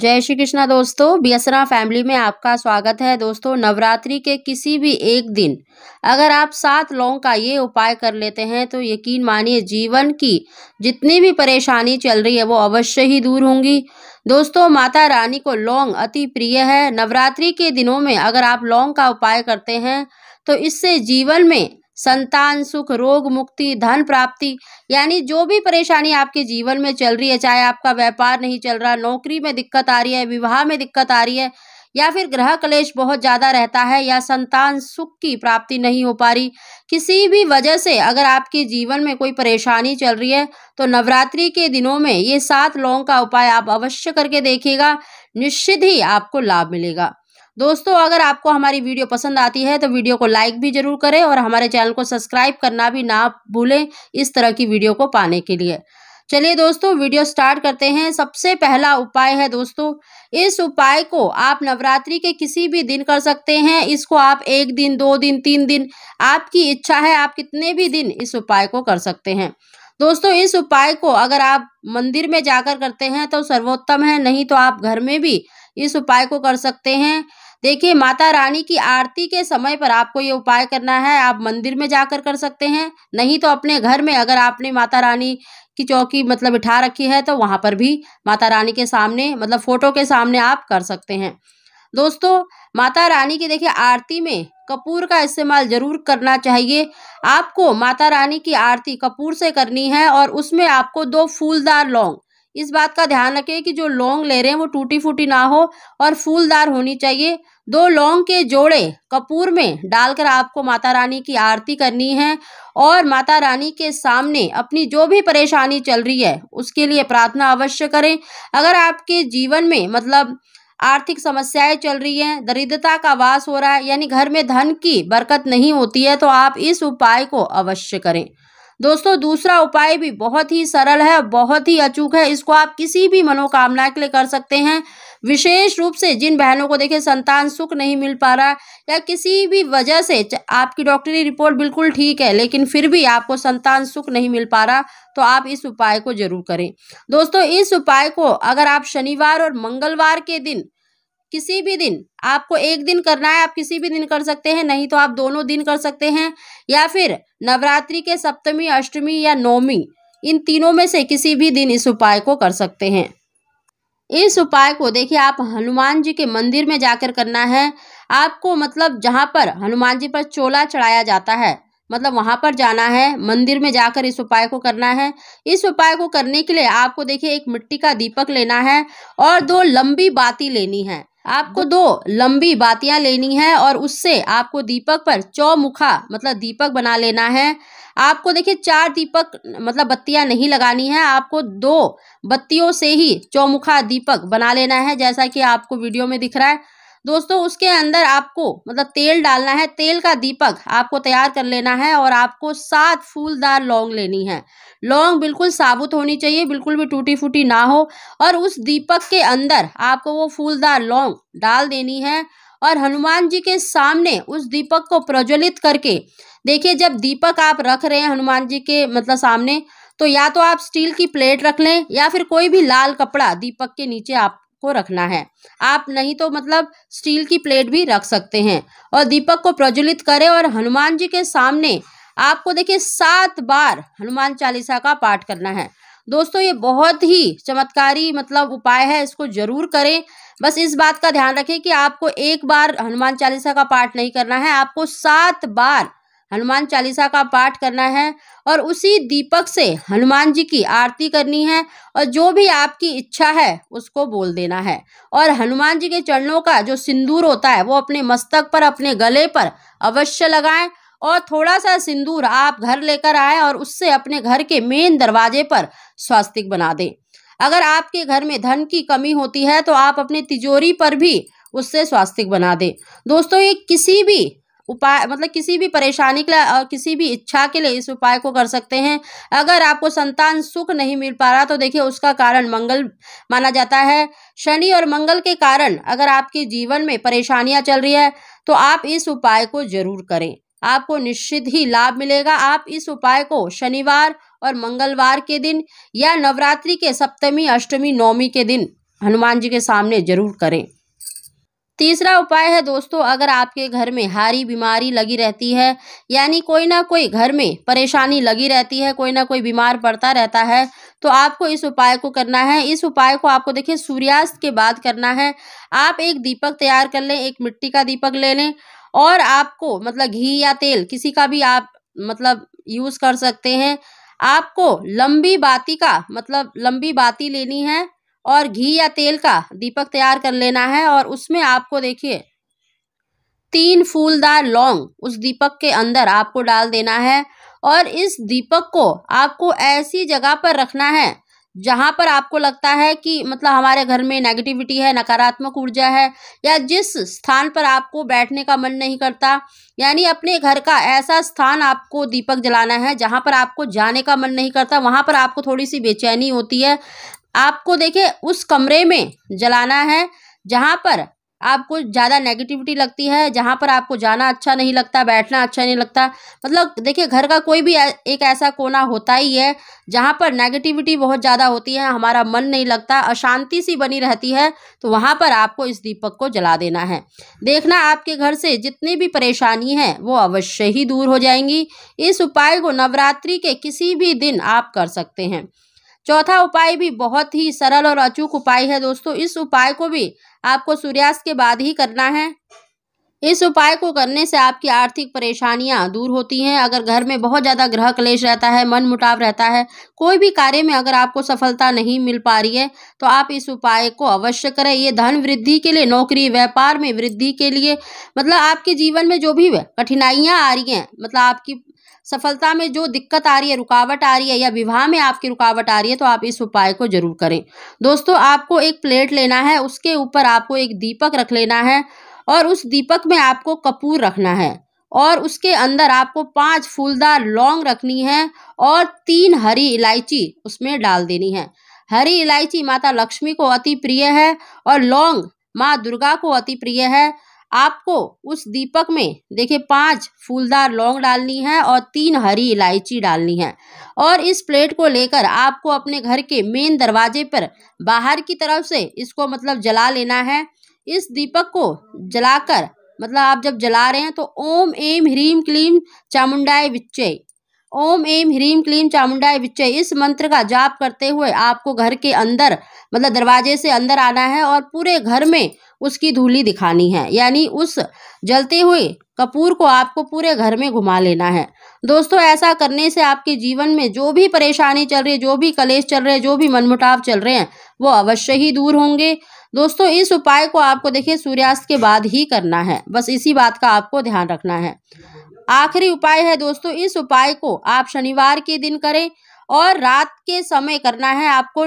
जय श्री कृष्णा दोस्तों बियसरा फैमिली में आपका स्वागत है दोस्तों नवरात्रि के किसी भी एक दिन अगर आप सात लौंग का ये उपाय कर लेते हैं तो यकीन मानिए जीवन की जितनी भी परेशानी चल रही है वो अवश्य ही दूर होंगी दोस्तों माता रानी को लौंग अति प्रिय है नवरात्रि के दिनों में अगर आप लौंग का उपाय करते हैं तो इससे जीवन में संतान सुख रोग मुक्ति धन प्राप्ति यानी जो भी परेशानी आपके जीवन में चल रही है चाहे आपका व्यापार नहीं चल रहा नौकरी में दिक्कत आ रही है विवाह में दिक्कत आ रही है या फिर ग्रह कलेश बहुत ज़्यादा रहता है या संतान सुख की प्राप्ति नहीं हो पा रही किसी भी वजह से अगर आपके जीवन में कोई परेशानी चल रही है तो नवरात्रि के दिनों में ये सात लौंग का उपाय आप अवश्य करके देखिएगा निश्चित ही आपको लाभ मिलेगा दोस्तों अगर आपको हमारी वीडियो पसंद आती है तो वीडियो को लाइक भी जरूर करें और हमारे चैनल को सब्सक्राइब करना भी ना भूलें इस तरह की वीडियो को पाने के लिए चलिए दोस्तों वीडियो स्टार्ट करते हैं सबसे पहला उपाय है दोस्तों इस उपाय को आप नवरात्रि के किसी भी दिन कर सकते हैं इसको आप एक दिन दो दिन तीन दिन आपकी इच्छा है आप कितने भी दिन इस उपाय को कर सकते हैं दोस्तों इस उपाय को अगर आप मंदिर में जाकर करते हैं तो सर्वोत्तम है नहीं तो आप घर में भी इस उपाय को कर सकते हैं देखिए माता रानी की आरती के समय पर आपको ये उपाय करना है आप मंदिर में जाकर कर सकते हैं नहीं तो अपने घर में अगर आपने माता रानी की चौकी मतलब बिठा रखी है तो वहाँ पर भी माता रानी के सामने मतलब फोटो के सामने आप कर सकते हैं दोस्तों माता रानी की देखिए आरती में कपूर का इस्तेमाल ज़रूर करना चाहिए आपको माता रानी की आरती कपूर से करनी है और उसमें आपको दो फूलदार लौंग इस बात का ध्यान रखें कि जो लौंग ले रहे हैं वो टूटी फूटी ना हो और फूलदार होनी चाहिए दो लौंग के जोड़े कपूर में डालकर आपको माता रानी की आरती करनी है और माता रानी के सामने अपनी जो भी परेशानी चल रही है उसके लिए प्रार्थना अवश्य करें अगर आपके जीवन में मतलब आर्थिक समस्याएं चल रही हैं दरिद्रता का वास हो रहा है यानी घर में धन की बरकत नहीं होती है तो आप इस उपाय को अवश्य करें दोस्तों दूसरा उपाय भी बहुत ही सरल है बहुत ही अचूक है इसको आप किसी भी मनोकामना के लिए कर सकते हैं विशेष रूप से जिन बहनों को देखें संतान सुख नहीं मिल पा रहा या किसी भी वजह से आपकी डॉक्टरी रिपोर्ट बिल्कुल ठीक है लेकिन फिर भी आपको संतान सुख नहीं मिल पा रहा तो आप इस उपाय को जरूर करें दोस्तों इस उपाय को अगर आप शनिवार और मंगलवार के दिन किसी भी दिन आपको एक दिन करना है आप किसी भी दिन कर सकते हैं नहीं तो आप दोनों दिन कर सकते हैं या फिर नवरात्रि के सप्तमी अष्टमी या नौमी इन तीनों में से किसी भी दिन इस उपाय को कर सकते हैं इस उपाय को देखिए आप हनुमान जी के मंदिर में जाकर करना है आपको मतलब जहाँ पर हनुमान जी पर चोला चढ़ाया जाता है मतलब वहाँ पर जाना है मंदिर में जाकर इस उपाय को करना है इस उपाय को करने के लिए आपको देखिए एक मिट्टी का दीपक लेना है और दो लंबी बाती लेनी है आपको दो लंबी बातियां लेनी है और उससे आपको दीपक पर चौमुखा मतलब दीपक बना लेना है आपको देखिए चार दीपक मतलब बत्तियां नहीं लगानी है आपको दो बत्तियों से ही चौमुखा दीपक बना लेना है जैसा कि आपको वीडियो में दिख रहा है दोस्तों उसके अंदर आपको मतलब तेल डालना है तेल का दीपक आपको तैयार कर लेना है और आपको सात फूलदार लौंग लेनी है लौंग बिल्कुल साबुत होनी चाहिए बिल्कुल भी टूटी फूटी ना हो और उस दीपक के अंदर आपको वो फूलदार लौंग डाल देनी है और हनुमान जी के सामने उस दीपक को प्रज्वलित करके देखिए जब दीपक आप रख रहे हैं हनुमान जी के मतलब सामने तो या तो आप स्टील की प्लेट रख लें या फिर कोई भी लाल कपड़ा दीपक के नीचे आप को रखना है आप नहीं तो मतलब स्टील की प्लेट भी रख सकते हैं और दीपक को प्रज्वलित करें और हनुमान जी के सामने आपको देखिए सात बार हनुमान चालीसा का पाठ करना है दोस्तों ये बहुत ही चमत्कारी मतलब उपाय है इसको जरूर करें बस इस बात का ध्यान रखें कि आपको एक बार हनुमान चालीसा का पाठ नहीं करना है आपको सात बार हनुमान चालीसा का पाठ करना है और उसी दीपक से हनुमान जी की आरती करनी है और जो भी आपकी इच्छा है उसको बोल देना है और हनुमान जी के चरणों का जो सिंदूर होता है वो अपने मस्तक पर अपने गले पर अवश्य लगाएं और थोड़ा सा सिंदूर आप घर लेकर आए और उससे अपने घर के मेन दरवाजे पर स्वास्तिक बना दें अगर आपके घर में धन की कमी होती है तो आप अपने तिजोरी पर भी उससे स्वास्तिक बना दें दोस्तों ये किसी भी उपाय मतलब किसी भी परेशानी के लिए और किसी भी इच्छा के लिए इस उपाय को कर सकते हैं अगर आपको संतान सुख नहीं मिल पा रहा तो देखिए उसका कारण मंगल माना जाता है शनि और मंगल के कारण अगर आपके जीवन में परेशानियां चल रही है तो आप इस उपाय को जरूर करें आपको निश्चित ही लाभ मिलेगा आप इस उपाय को शनिवार और मंगलवार के दिन या नवरात्रि के सप्तमी अष्टमी नवमी के दिन हनुमान जी के सामने जरूर करें तीसरा उपाय है दोस्तों अगर आपके घर में हारी बीमारी लगी रहती है यानी कोई ना कोई घर में परेशानी लगी रहती है कोई ना कोई बीमार पड़ता रहता है तो आपको इस उपाय को करना है इस उपाय को आपको देखिए सूर्यास्त के बाद करना है आप एक दीपक तैयार कर लें एक मिट्टी का दीपक ले लें और आपको मतलब घी या तेल किसी का भी आप मतलब यूज़ कर सकते हैं आपको लंबी बाती का मतलब लंबी बाती लेनी है और घी या तेल का दीपक तैयार कर लेना है और उसमें आपको देखिए तीन फूलदार लौंग उस दीपक के अंदर आपको डाल देना है और इस दीपक को आपको ऐसी जगह पर रखना है जहाँ पर आपको लगता है कि मतलब हमारे घर में नेगेटिविटी है नकारात्मक ऊर्जा है या जिस स्थान पर आपको बैठने का मन नहीं करता यानी अपने घर का ऐसा स्थान आपको दीपक जलाना है जहाँ पर आपको जाने का मन नहीं करता वहाँ पर आपको थोड़ी सी बेचैनी होती है आपको देखे उस कमरे में जलाना है जहाँ पर आपको ज़्यादा नेगेटिविटी लगती है जहाँ पर आपको जाना अच्छा नहीं लगता बैठना अच्छा नहीं लगता मतलब देखिए घर का कोई भी एक ऐसा कोना होता ही है जहाँ पर नेगेटिविटी बहुत ज़्यादा होती है हमारा मन नहीं लगता अशांति सी बनी रहती है तो वहाँ पर आपको इस दीपक को जला देना है देखना आपके घर से जितनी भी परेशानी है वो अवश्य ही दूर हो जाएंगी इस उपाय को नवरात्रि के किसी भी दिन आप कर सकते हैं चौथा उपाय भी बहुत ही सरल और अचूक उपाय है दोस्तों इस उपाय को भी आपको सूर्यास्त के बाद ही करना है इस उपाय को करने से आपकी आर्थिक परेशानियां दूर होती हैं अगर घर में बहुत ज़्यादा ग्रह क्लेश रहता है मन मुटाव रहता है कोई भी कार्य में अगर आपको सफलता नहीं मिल पा रही है तो आप इस उपाय को अवश्य करें ये धन वृद्धि के लिए नौकरी व्यापार में वृद्धि के लिए मतलब आपके जीवन में जो भी कठिनाइयाँ आ रही हैं मतलब आपकी सफलता में जो दिक्कत आ रही है रुकावट आ रही है या विवाह में आपकी रुकावट आ रही है तो आप इस उपाय को जरूर करें दोस्तों आपको एक प्लेट लेना है उसके ऊपर आपको एक दीपक रख लेना है और उस दीपक में आपको कपूर रखना है और उसके अंदर आपको पांच फूलदार लौंग रखनी है और तीन हरी इलायची उसमें डाल देनी है हरी इलायची माता लक्ष्मी को अति प्रिय है और लौंग माँ दुर्गा को अति प्रिय है आपको उस दीपक में देखिए पांच फूलदार लौंग डालनी है और तीन हरी इलायची डालनी है और इस प्लेट को लेकर आपको अपने घर के मेन दरवाजे पर बाहर की तरफ से इसको मतलब जला लेना है इस दीपक को जलाकर मतलब आप जब जला रहे हैं तो ओम एम ह्रीम क्लीम चामुंडाए विच्चय ओम एम ह्रीम क्लीम चामुंडा विच्चय इस मंत्र का जाप करते हुए आपको घर के अंदर मतलब दरवाजे से अंदर आना है और पूरे घर में उसकी धूली दिखानी है यानी उस जलते हुए कपूर को आपको पूरे घर में घुमा लेना है दोस्तों ऐसा करने से आपके जीवन में जो भी परेशानी चल रही है जो भी कलेश चल रहे हैं जो भी मनमुटाव चल रहे हैं वो अवश्य ही दूर होंगे दोस्तों इस उपाय को आपको देखिए सूर्यास्त के बाद ही करना है बस इसी बात का आपको ध्यान रखना है आखिरी उपाय है दोस्तों इस उपाय को आप शनिवार के दिन करें और रात के समय करना है आपको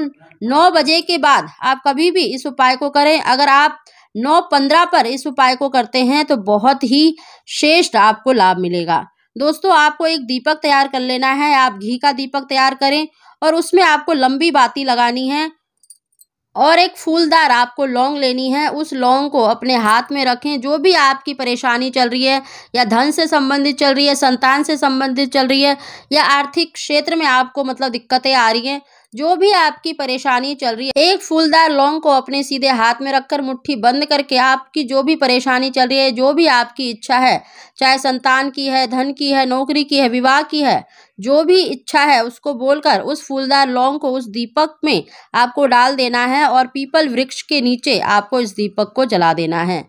नौ बजे के बाद आप कभी भी इस उपाय को करें अगर आप नौ पंद्रह पर इस उपाय को करते हैं तो बहुत ही श्रेष्ठ आपको लाभ मिलेगा दोस्तों आपको एक दीपक तैयार कर लेना है आप घी का दीपक तैयार करें और उसमें आपको लंबी बाती लगानी है और एक फूलदार आपको लौंग लेनी है उस लौंग को अपने हाथ में रखें जो भी आपकी परेशानी चल रही है या धन से संबंधित चल रही है संतान से संबंधित चल रही है या आर्थिक क्षेत्र में आपको मतलब दिक्कतें आ रही हैं जो भी आपकी परेशानी चल रही है एक फूलदार लौंग को अपने सीधे हाथ में रखकर मुट्ठी बंद करके आपकी जो भी परेशानी चल रही है जो भी आपकी इच्छा है चाहे संतान की है धन की है नौकरी की है विवाह की है जो भी इच्छा है उसको बोलकर उस फूलदार लौंग को उस दीपक में आपको डाल देना है और पीपल वृक्ष के नीचे आपको इस दीपक को जला देना है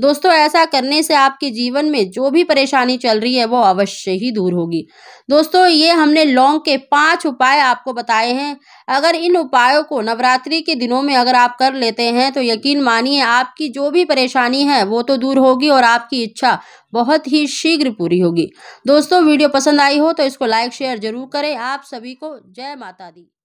दोस्तों ऐसा करने से आपके जीवन में जो भी परेशानी चल रही है वो अवश्य ही दूर होगी दोस्तों ये हमने लौंग के पांच उपाय आपको बताए हैं अगर इन उपायों को नवरात्रि के दिनों में अगर आप कर लेते हैं तो यकीन मानिए आपकी जो भी परेशानी है वो तो दूर होगी और आपकी इच्छा बहुत ही शीघ्र पूरी होगी दोस्तों वीडियो पसंद आई हो तो इसको लाइक शेयर जरूर करें आप सभी को जय माता दी